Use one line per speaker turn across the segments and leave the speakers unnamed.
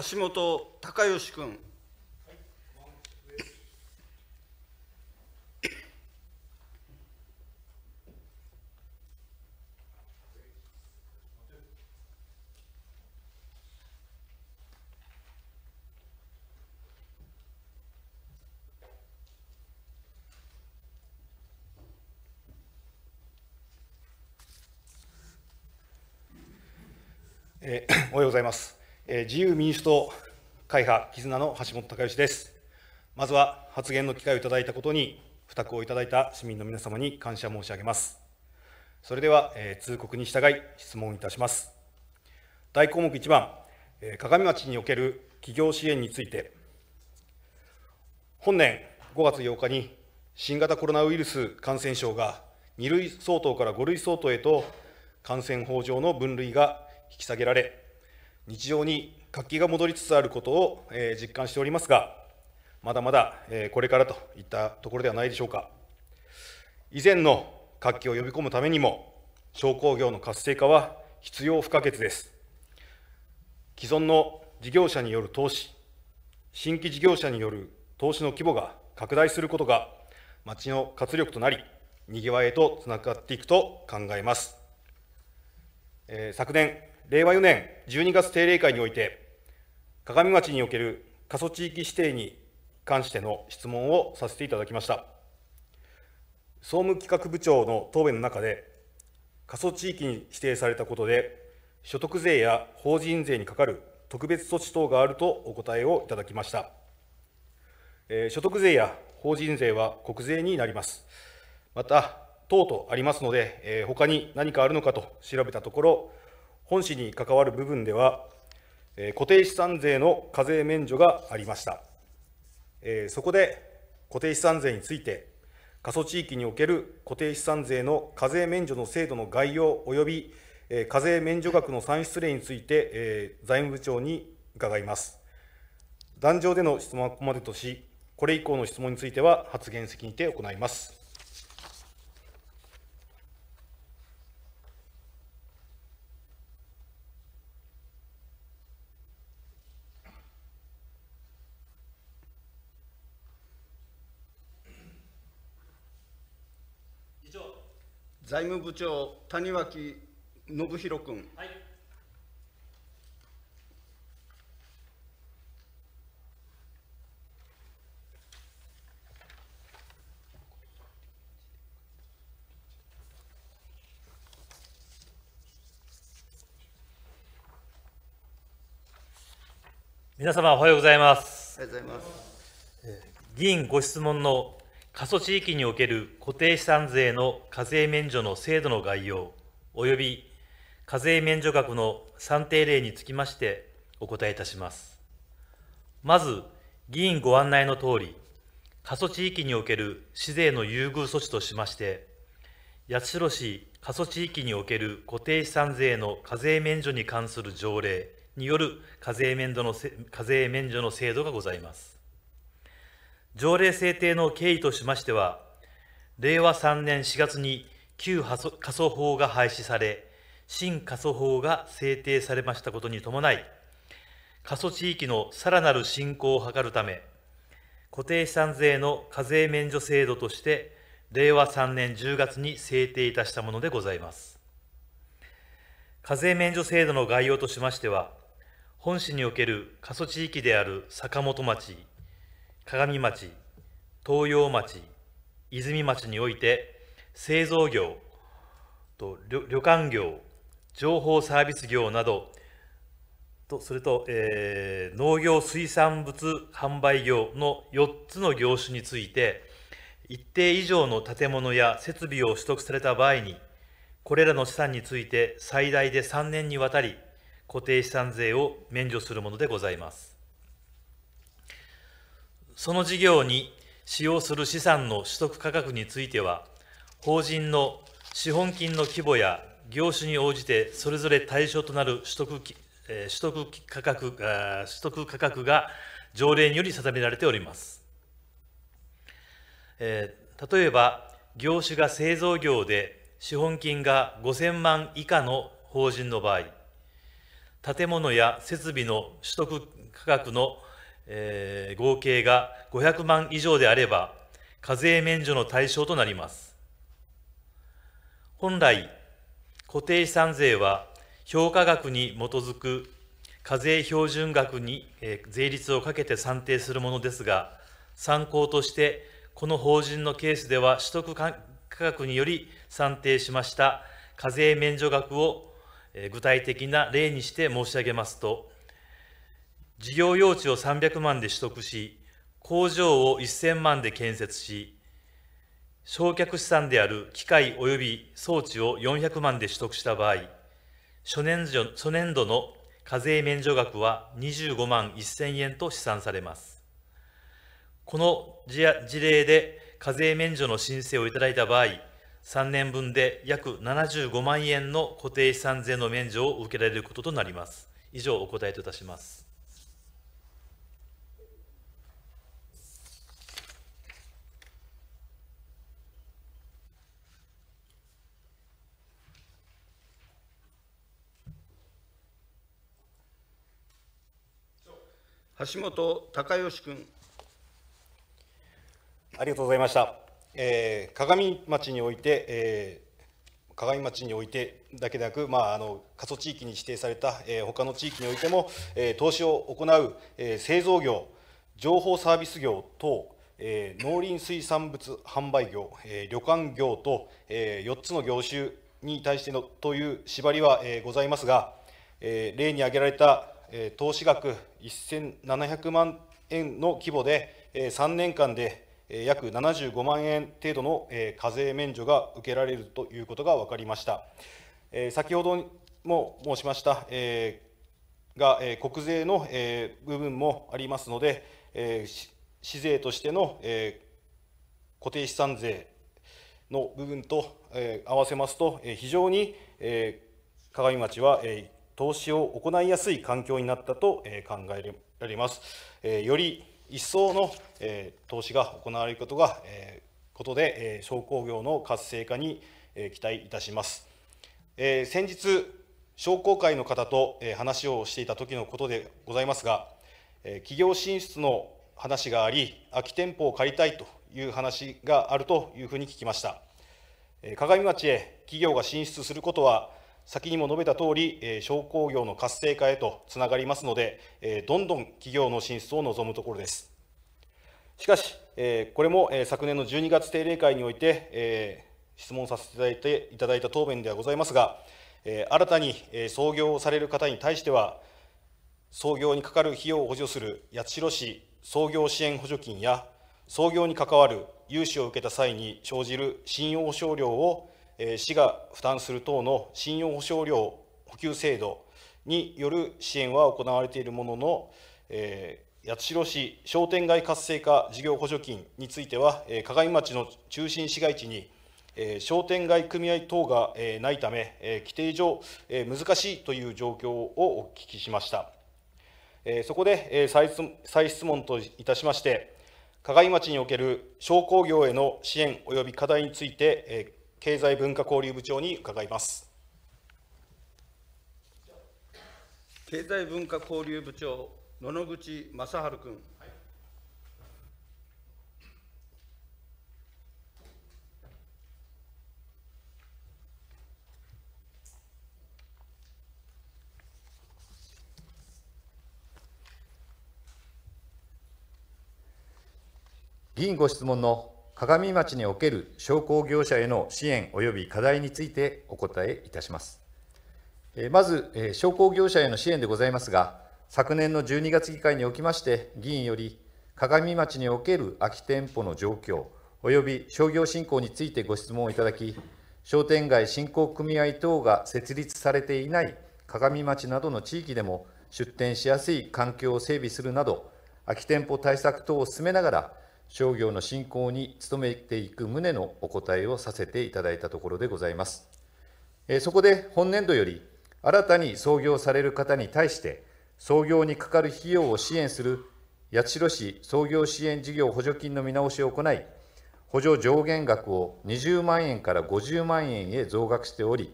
橋本隆義君。
えおはようございます。自由民主党会派絆の橋本孝義です。まずは発言の機会をいただいたことに、付託をいただいた市民の皆様に感謝申し上げます。それでは、えー、通告に従い質問いたします。大項目1番、えー、鏡町における企業支援について、本年5月8日に新型コロナウイルス感染症が2類相当から5類相当へと感染法上の分類が引き下げられ、日常に活気が戻りつつあることを、えー、実感しておりますが、まだまだ、えー、これからといったところではないでしょうか。以前の活気を呼び込むためにも、商工業の活性化は必要不可欠です。既存の事業者による投資、新規事業者による投資の規模が拡大することが、町の活力となり、にぎわいへとつながっていくと考えます。えー、昨年、令和4年12月定例会において、鏡町における過疎地域指定に関しての質問をさせていただきました。総務企画部長の答弁の中で、過疎地域に指定されたことで、所得税や法人税にかかる特別措置等があるとお答えをいただきました。えー、所得税や法人税は国税になります。また、等々ありますので、えー、他に何かあるのかと調べたところ、本市に関わる部分では、え固定資産税の課税免除がありました。えそこで固定資産税について、過疎地域における固定資産税の課税免除の制度の概要及び課税免除額の算出例について、え財務部長に伺います。壇上での質問はここまでとし、これ以降の質問については発言席にて行います。
財務部長、谷脇信弘君。はい、皆様おはようございます。おはようございます。
議員ご質問の過疎地域における固定資産税の課税免除の制度の概要及び課税免除額の算定例につきましてお答えいたします。まず、議員ご案内のとおり、過疎地域における市税の優遇措置としまして、八代市過疎地域における固定資産税の課税免除に関する条例による課税免除の課税免除の制度がございます。条例制定の経緯としましては、令和3年4月に旧過疎法が廃止され、新過疎法が制定されましたことに伴い、過疎地域のさらなる振興を図るため、固定資産税の課税免除制度として、令和3年10月に制定いたしたものでございます。課税免除制度の概要としましては、本市における過疎地域である坂本町、鏡町東洋町泉町において製造業と旅館業情報サービス業などとそれと、えー、農業水産物販売業の4つの業種について一定以上の建物や設備を取得された場合にこれらの資産について最大で3年にわたり固定資産税を免除するものでございます。その事業に使用する資産の取得価格については、法人の資本金の規模や業種に応じて、それぞれ対象となる取得取得価格取得価格が条例により定められております。え例えば、業種が製造業で資本金が5000万以下の法人の場合、建物や設備の取得価格のえー、合計が500万以上であれば、課税免除の対象となります。本来、固定資産税は評価額に基づく課税標準額に、えー、税率をかけて算定するものですが、参考として、この法人のケースでは取得価格により算定しました課税免除額を具体的な例にして申し上げますと、事業用地を300万で取得し、工場を1000万で建設し、焼却資産である機械及び装置を400万で取得した場合、初年初年度の課税免除額は25万1000円と試算されます。この事例で課税免除の申請をいただいた場合、3年分で約75万円の固定資産税の免除を受けられることとなります。以上お答えといたします。
橋本隆義君。ありがとうございました。えー、鏡町において、えー、鏡町においてだけでなく、まあ、あの過疎地域に指定された、えー、他の地域においても、えー、投資を行う、えー、製造業、情報サービス業等、えー、農林水産物販売業、えー、旅館業と、えー、4つの業種に対してのという縛りは、えー、ございますが、えー、例に挙げられたえ投資額1700万円の規模で、え3年間で約75万円程度の課税免除が受けられるということが分かりました。先ほども申しましたが、国税の部分もありますので、市税としての固定資産税の部分と合わせますと、非常に鏡町は投資を行いやすい環境になったと、え考えられます、えより一層の、え投資が行われることが、えことで、え商工業の活性化に、え期待いたします、え先日商工会の方と、え話をしていた時のことでございますが、え企業進出の話があり空き店舗を借りたいという話があるというふうに聞きました鏡町へ企業が進出することは先にも述べた通り、えー、商工業の活性化へとつながりますので、えー、どんどん企業の進出を望むところです。しかし、えー、これも、えー、昨年の12月定例会において、えー、質問させていただいていただいた答弁ではございますが、えー、新たに、えー、創業をされる方に対しては、創業にかかる費用を補助する八代市創業支援補助金や、創業に関わる融資を受けた際に生じる信用保証料を市が負担する等の信用保証料補給制度による支援は行われているものの、え八代市商店街活性化事業補助金については、え加賀井町の中心市街地に、え商店街組合等が、えないため、え規定上、え難しいという状況をお聞きしました。えそこで、え再質問といたしまして、加賀井町における商工業への支援及び課題について、経済文化交流部長に伺います。
経済文化交流部長、野々口正治君。
議員ご質問の鏡町における商工業者への支援及び課題についてお答えいたします。まず、商工業者への支援でございますが、昨年の12月議会におきまして、議員より鏡町における空き店舗の状況、及び商業振興についてご質問をいただき、商店街振興組合等が設立されていない鏡町などの地域でも出店しやすい環境を整備するなど、空き店舗対策等を進めながら、商業の振興に努めていく旨のお答えをさせていただいたところでございます。そこで本年度より、新たに創業される方に対して、創業にかかる費用を支援する八代市創業支援事業補助金の見直しを行い、補助上限額を20万円から50万円へ増額しており、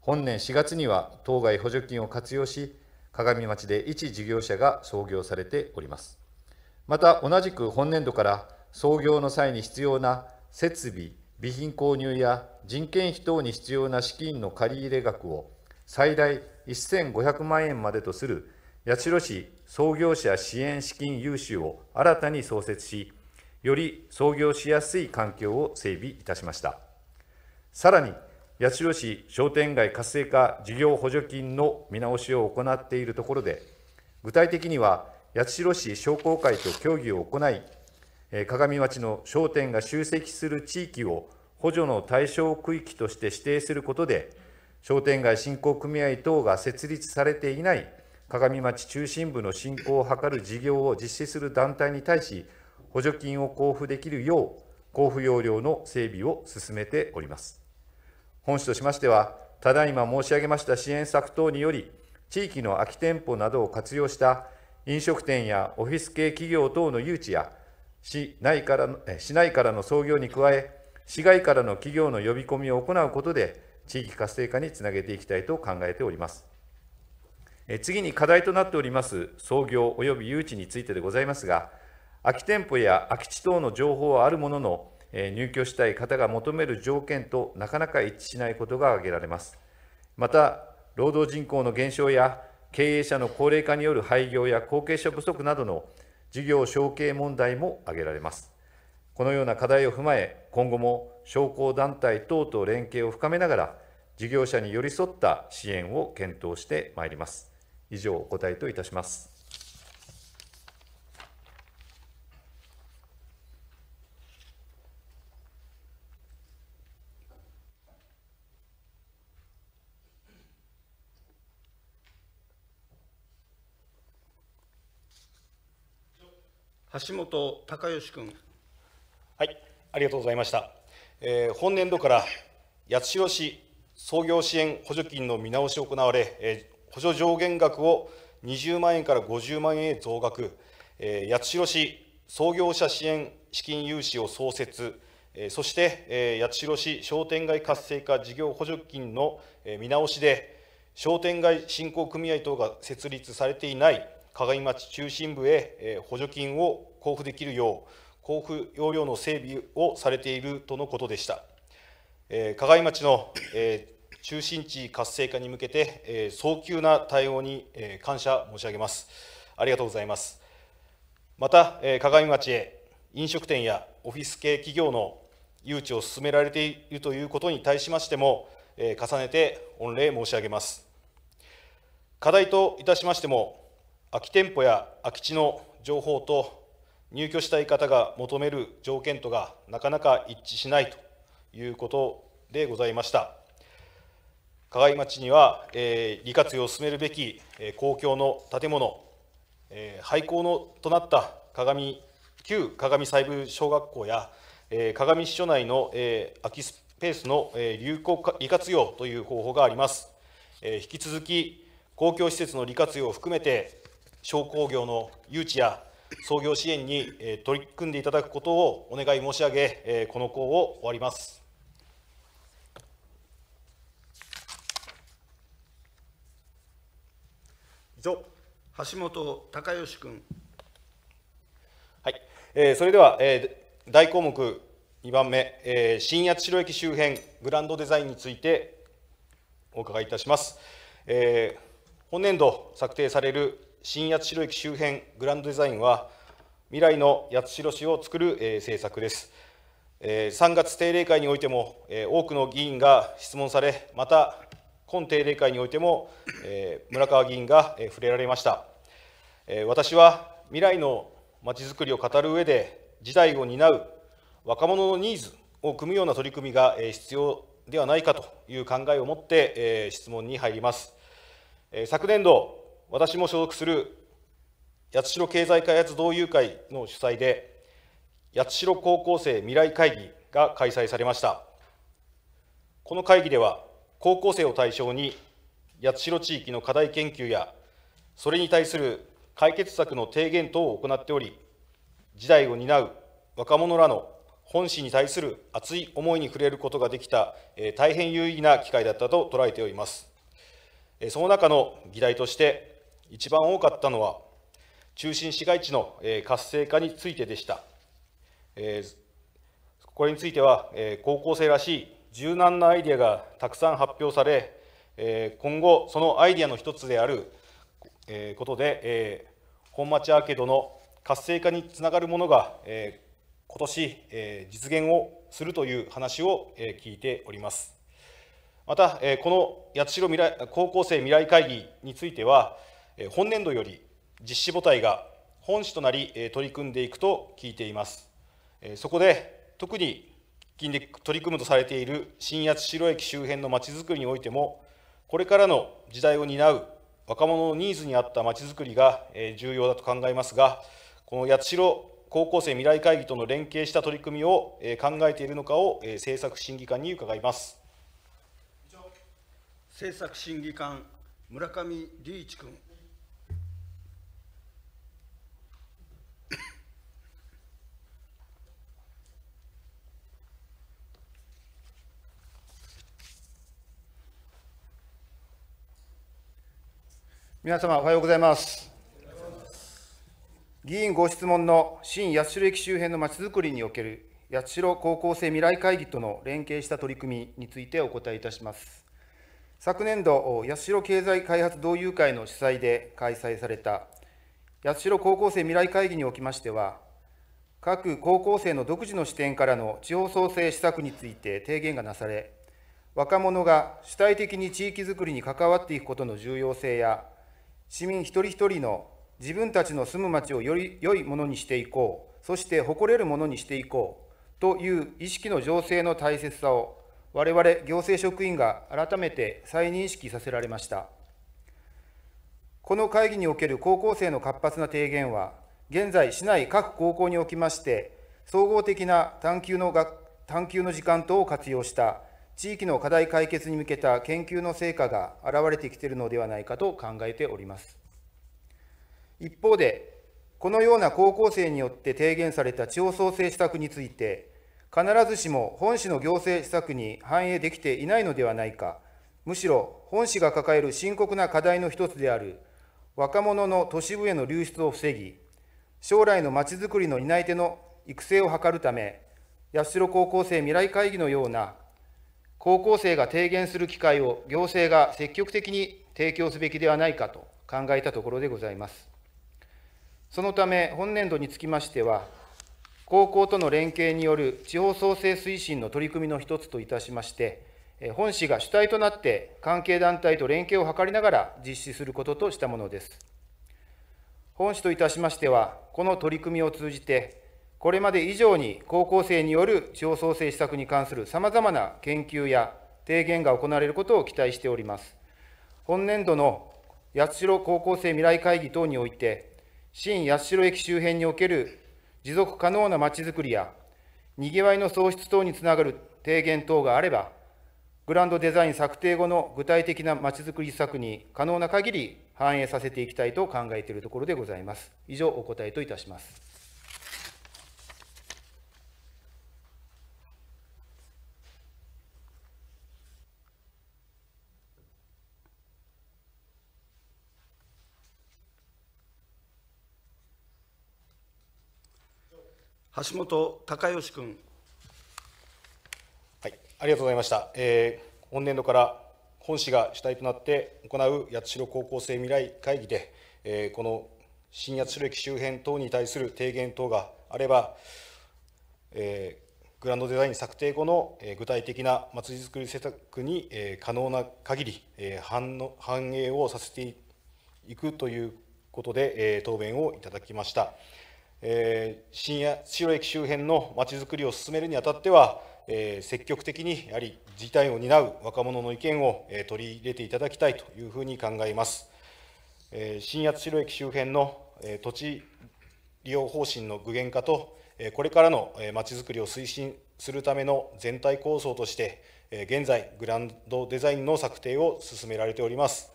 本年4月には当該補助金を活用し、鏡町で一事業者が創業されております。また同じく本年度から創業の際に必要な設備、備品購入や人件費等に必要な資金の借入額を最大1500万円までとする八代市創業者支援資金融資を新たに創設し、より創業しやすい環境を整備いたしました。さらに、八代市商店街活性化事業補助金の見直しを行っているところで、具体的には、八代市商工会と協議を行い、鏡町の商店が集積する地域を補助の対象区域として指定することで、商店街振興組合等が設立されていない鏡町中心部の振興を図る事業を実施する団体に対し、補助金を交付できるよう、交付要領の整備を進めております。本市としましては、ただいま申し上げました支援策等により、地域の空き店舗などを活用した飲食店やオフィス系企業等の誘致や市内からの市内からの創業に加え、市外からの企業の呼び込みを行うことで、地域活性化につなげていきたいと考えております。次に課題となっております創業及び誘致についてでございますが、空き店舗や空き地等の情報はあるものの、入居したい方が求める条件となかなか一致しないことが挙げられます。また、労働人口の減少や経営者の高齢化による廃業や後継者不足などの事業承継問題も挙げられます。このような課題を踏まえ、今後も商工団体等と連携を深めながら、事業者に寄り添った支援を検討してまいります。以上、お答えといたします。
橋本隆義君。はい、ありがとうございました。えー、本年度から八代市創業支援補助金の見直しを行われ、えー、補助上限額を20万円から50万円へ増額、えー、八代市創業者支援資金融資を創設、えそして、え八代市商店街活性化事業補助金の、え見直しで、商店街振興組合等が設立されていない鏡町中心部へ補助金を交付できるよう、交付要領の整備をされているとのことでした。加井町の中心地活性化に向けて、早急な対応に感謝申し上げます。ありがとうございます。また、加井町へ飲食店やオフィス系企業の誘致を進められているということに対しましても、重ねて御礼申し上げます。課題といたしましても、空き店舗や空き地の情報と入居したい方が求める条件とがなかなか一致しないということでございました。加害町には、えー、利活用を進めるべき、えー、公共の建物、えー、廃校のとなった鏡旧鏡細部小学校や、えー、鏡支所内の、えー、空きスペースの、えー、有利活用という方法があります。えー、引き続き公共施設の利活用を含めて商工業の誘致や創業支援に取り組んでいただくことをお願い申し上げ、この項を終わります。以上、橋
本隆義君。
はい、えー、それでは、えー、大項目2番目、えー、新八代駅周辺グランドデザインについてお伺いいたします。えー、本年度策定される新八代駅周辺グランドデザインは未来の八代市を作る、えー、政策です、えー、3月定例会においても、えー、多くの議員が質問されまた今定例会においても、えー、村川議員が、えー、触れられました、えー、私は未来のまちづくりを語る上で時代を担う若者のニーズを組むような取り組みが必要ではないかという考えを持って質問に入ります昨年度私も所属する八代経済開発同友会の主催で、八代高校生未来会議が開催されました。この会議では、高校生を対象に、八代地域の課題研究や、それに対する解決策の提言等を行っており、時代を担う若者らの本心に対する熱い思いに触れることができた、え大変有意義な機会だったと捉えております。えその中の議題として、一番多かったのは、中心市街地の活性化についてでした。これについては、高校生らしい柔軟なアイデアがたくさん発表され、今後、そのアイデアの一つであることで、本町アーケードの活性化につながるものが、今年実現をするという話を聞いております。また、この八代未来高校生未来会議については、本年度より実施母体が本市となり取り組んでいくと聞いています。そこで特に近で取り組むとされている新八代駅周辺のまちづくりにおいても、これからの時代を担う若者のニーズに合ったまちづくりが重要だと考えますが、この八代高校生未来会議との連携した取り組みを考えているのかを政策審議官に伺います。
政策審議官村上隆一君。
皆様おはようございます議員ご質問の新八代駅周辺のまちづくりにおける八代高校生未来会議との連携した取り組みについてお答えいたします昨年度八代経済開発同友会の主催で開催された八代高校生未来会議におきましては各高校生の独自の視点からの地方創生施策について提言がなされ若者が主体的に地域づくりに関わっていくことの重要性や市民一人一人の自分たちの住む町をより良いものにしていこう、そして誇れるものにしていこうという意識の醸成の大切さを、我々行政職員が改めて再認識させられました。この会議における高校生の活発な提言は、現在、市内各高校におきまして、総合的な探究の探究の時間等を活用した地域の課題解決に向けた研究の成果が現れてきているのではないかと考えております。一方で、このような高校生によって提言された地方創生施策について、必ずしも本市の行政施策に反映できていないのではないか、むしろ本市が抱える深刻な課題の一つである、若者の都市部への流出を防ぎ、将来のまちづくりの担い手の育成を図るため、八代高校生未来会議のような高校生が提言する機会を行政が積極的に提供すべきではないかと考えたところでございます。そのため、本年度につきましては、高校との連携による地方創生推進の取り組みの一つといたしまして、本市が主体となって関係団体と連携を図りながら実施することとしたものです。本市といたしましては、この取り組みを通じて、これまで以上に高校生による地方創生施策に関するさまざまな研究や提言が行われることを期待しております。本年度の八代高校生未来会議等において、新八代駅周辺における持続可能なまちづくりや、にぎわいの創出等につながる提言等があれば、グランドデザイン策定後の具体的なまちづくり施策に可能な限り反映させていきたいと考えているところでございます。以上、お答えといたします。
橋本隆義君。はい、ありがとうございました。えー、本年度から本市が主体となって行う八代高校生未来会議で、えー、この新八代駅周辺等に対する提言等があれば、えー、グランドデザイン策定後の、えー、具体的なまちづくり施策に、えー、可能な限り、えー、反の反映をさせていくということで、えー、答弁をいただきました。えー、新白駅周辺のまちづくりを進めるにあたっては、えー、積極的にやはり事態を担う若者の意見を、えー、取り入れていただきたいというふうに考えます。えー、新八代駅周辺の、えー、土地利用方針の具現化と、えー、これからのまちづくりを推進するための全体構想として、えー、現在、グランドデザインの策定を進められております。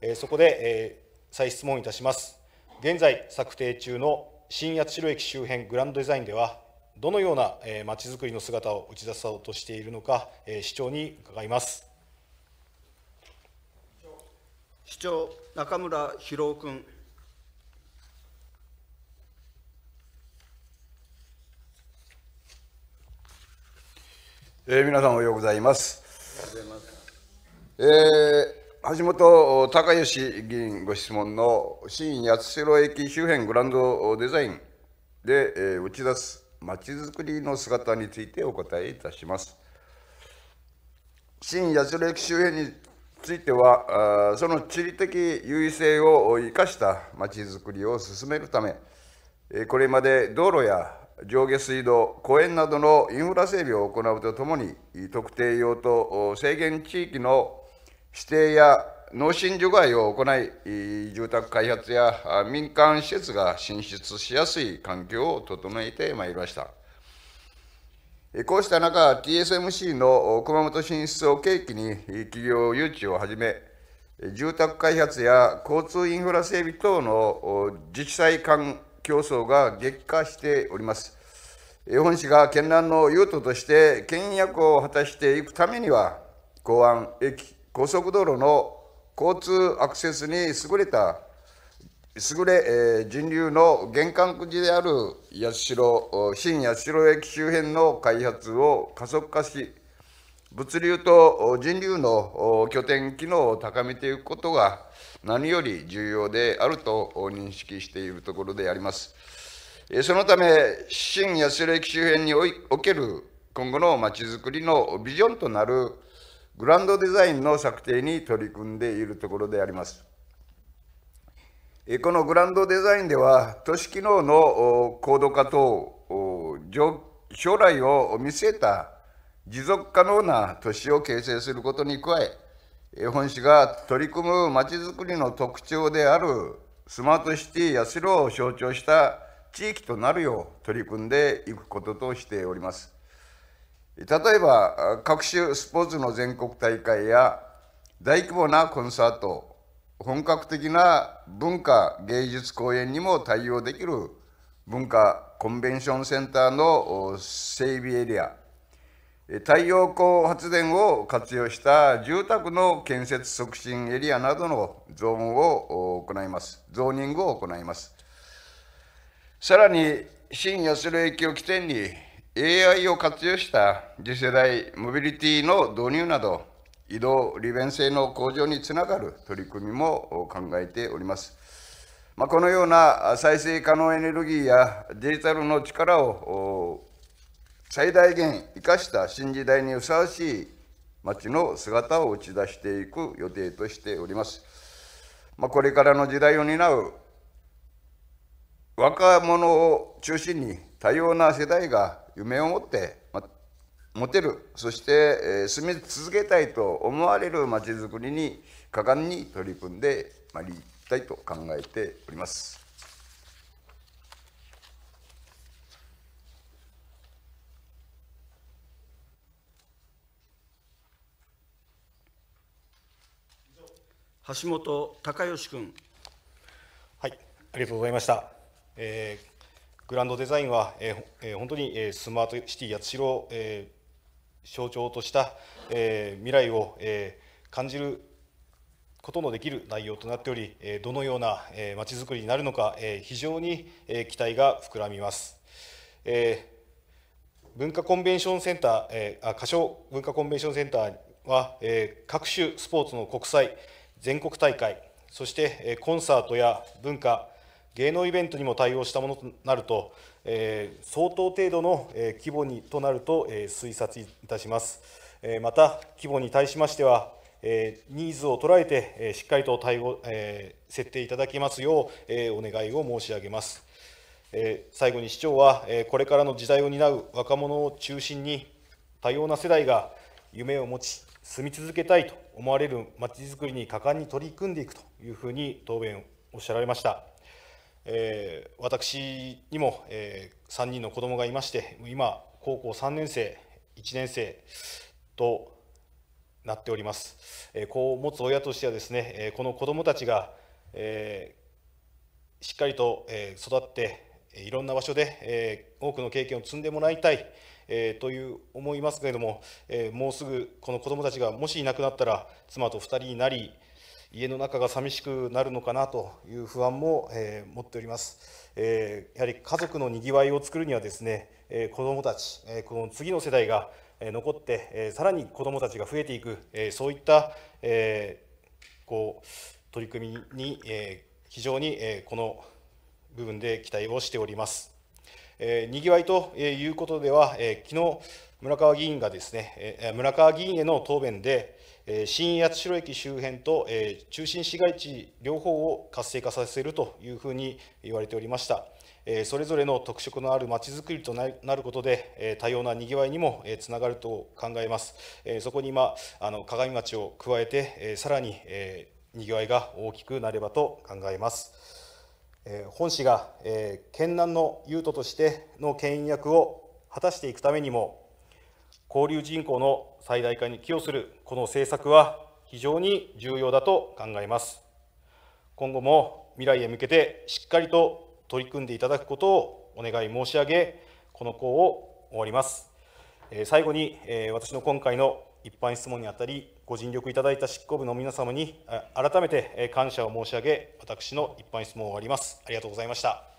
えー、そこで、えー、再質問いたします。現在策定中の新八代駅周辺グランドデザインではどのようなまちづくりの姿を打ち出そうとしているのか市長に伺います
市長中村博夫君
えー、皆さんおはようございます。
えー、
橋本隆義議員ご質問の新八代駅周辺グランドデザインで、え打ち出すまちづくりの姿についてお答えいたします。新八代駅周辺については、その地理的優位性を生かしたまちづくりを進めるため、これまで道路や上下水道、公園などのインフラ整備を行うとともに、特定用途制限地域の指定や農心除外を行い、住宅開発や民間施設が進出しやすい環境を整えてまいりました。こうした中、TSMC の熊本進出を契機に企業誘致をはじめ、住宅開発や交通インフラ整備等の自治体間競争が激化しております。本市が県南の用途として県役を果たしていくためには、港湾、駅、高速道路の交通アクセスに優れた優れ、えー、人流の玄関口である八代新八代駅周辺の開発を加速化し物流と人流の拠点機能を高めていくことが何より重要であると認識しているところであります。そのため、新八代駅周辺における今後のまちづくりのビジョンとなるグランドデザインの策定に取り組んでいるところであります。このグランドデザインでは、都市機能の高度化と将来を見据えた持続可能な都市を形成することに加え、本市が取り組むまちづくりの特徴であるスマートシティローを象徴した地域となるよう取り組んでいくこととしております。例えば各種スポーツの全国大会や大規模なコンサート本格的な文化芸術公演にも対応できる文化コンベンションセンターの整備エリア太陽光発電を活用した住宅の建設促進エリアなどのゾーンを行いますゾーニングを行いますさらに新安代駅を起点に AI を活用した次世代モビリティの導入など、移動利便性の向上につながる取り組みも考えております。まあ、このような再生可能エネルギーやデジタルの力を最大限生かした新時代にふさわしい街の姿を打ち出していく予定としております。まあ、これからの時代を担う若者を中心に多様な世代が夢を持って、ま、持てるそして、えー、住み続けたいと思われるまちづくりに果敢に取り組んでまいりたいと考えております。
橋本孝義君。はい、ありがとうございました。えーグランドデザインは、ええ本当にスマートシティ八代を、え象徴とした、え未来を、え感じることのできる内容となっており、どのようなまちづくりになるのか、非常に期待が膨らみます。文化コンベンションセンター、歌唱文化コンベンションセンターは、各種スポーツの国際、全国大会、そしてコンサートや文化、芸能イベントにも対応したものとなると、えー、相当程度の、えー、規模にとなると、えー、推察いたします。えー、また、規模に対しましては、えー、ニーズを捉えて、えー、しっかりと対応、えー、設定いただきますよう、えー、お願いを申し上げます。えー、最後に市長は、えー、これからの時代を担う若者を中心に、多様な世代が夢を持ち、住み続けたいと思われるまちづくりに果敢に取り組んでいくというふうに答弁をおっしゃられました。えー、私にも、えー、3人の子供がいまして今高校3年生1年生となっております、えー、子を持つ親としてはですね、えー、この子どもたちが、えー、しっかりと、えー、育っていろんな場所で、えー、多くの経験を積んでもらいたい、えー、という思いますけれども、えー、もうすぐこの子どもたちがもしいなくなったら妻と2人になり、家の中が寂しくなるのかなという不安も、えー、持っております、えー、やはり家族のにぎわいを作るにはですね、えー、子どもたち、えこの次の世代が残って、えさらに子どもたちが増えていく、えそういった、えこう取り組みに、え非常に、えこの部分で期待をしております。えにぎわいということでは、え昨日村川議員がですね、え村川議員への答弁で、新八代駅周辺と中心市街地両方を活性化させるというふうに言われておりました。それぞれの特色のあるまちづくりとなることで、多様なにぎわいにもつながると考えます。そこに今、あの鏡町を加えて、さらににぎわいが大きくなればと考えます。本市が県南の雄斗としての牽引役を果たしていくためにも、交流人口の最大化に寄与するこの政策は非常に重要だと考えます。今後も未来へ向けてしっかりと取り組んでいただくことをお願い申し上げ、この項を終わります。最後に私の今回の一般質問にあたり、ご尽力いただいた執行部の皆様に改めて感謝を申し上げ、私の一般質問を終わります。ありがとうございました。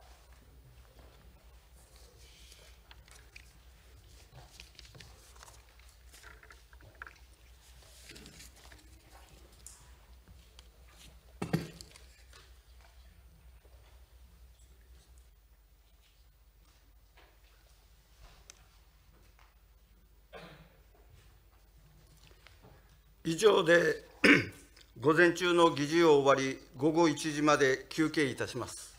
以上で、午前中の議事を終わり、午後1時まで休憩いたします。